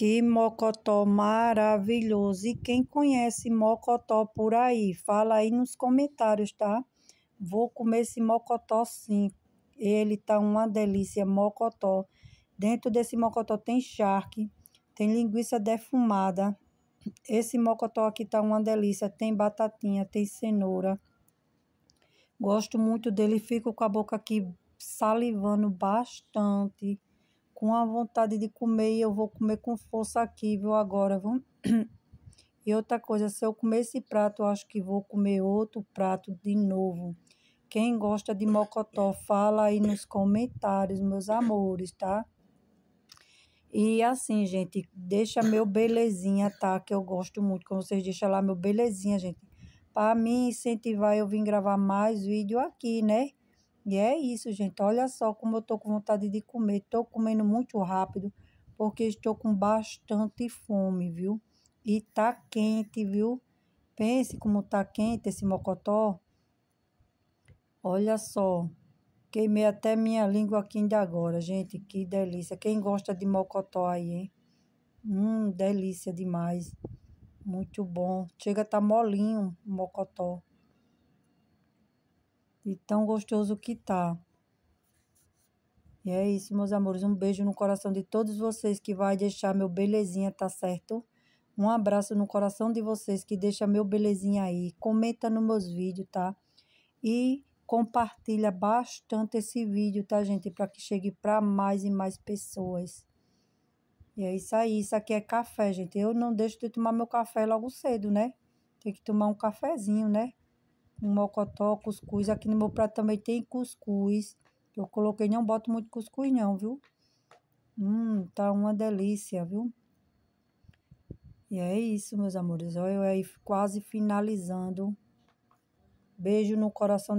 Que mocotó maravilhoso! E quem conhece mocotó por aí, fala aí nos comentários, tá? Vou comer esse mocotó sim. Ele tá uma delícia, mocotó. Dentro desse mocotó tem charque, tem linguiça defumada. Esse mocotó aqui tá uma delícia, tem batatinha, tem cenoura. Gosto muito dele, fico com a boca aqui salivando bastante com a vontade de comer e eu vou comer com força aqui, viu? Agora, vamos. E outra coisa, se eu comer esse prato, eu acho que vou comer outro prato de novo. Quem gosta de mocotó, fala aí nos comentários, meus amores, tá? E assim, gente, deixa meu belezinha, tá? Que eu gosto muito como vocês deixam lá meu belezinha, gente. Para me incentivar, eu vim gravar mais vídeo aqui, né? E é isso, gente. Olha só como eu tô com vontade de comer. Estou comendo muito rápido, porque estou com bastante fome, viu? E tá quente, viu? Pense como tá quente esse mocotó. Olha só. Queimei até minha língua aqui ainda agora, gente. Que delícia. Quem gosta de mocotó aí, hein? Hum, delícia demais. Muito bom. Chega a tá molinho o mocotó e tão gostoso que tá. E é isso, meus amores. Um beijo no coração de todos vocês que vai deixar meu belezinha, tá certo? Um abraço no coração de vocês que deixa meu belezinha aí. Comenta nos meus vídeos, tá? E compartilha bastante esse vídeo, tá, gente? Para que chegue para mais e mais pessoas. E é isso aí. Isso aqui é café, gente. Eu não deixo de tomar meu café logo cedo, né? Tem que tomar um cafezinho, né? um mocotó, cuscuz. Aqui no meu prato também tem cuscuz. Eu coloquei, não boto muito cuscuz não, viu? Hum, tá uma delícia, viu? E é isso, meus amores. Olha eu aí quase finalizando. Beijo no coração de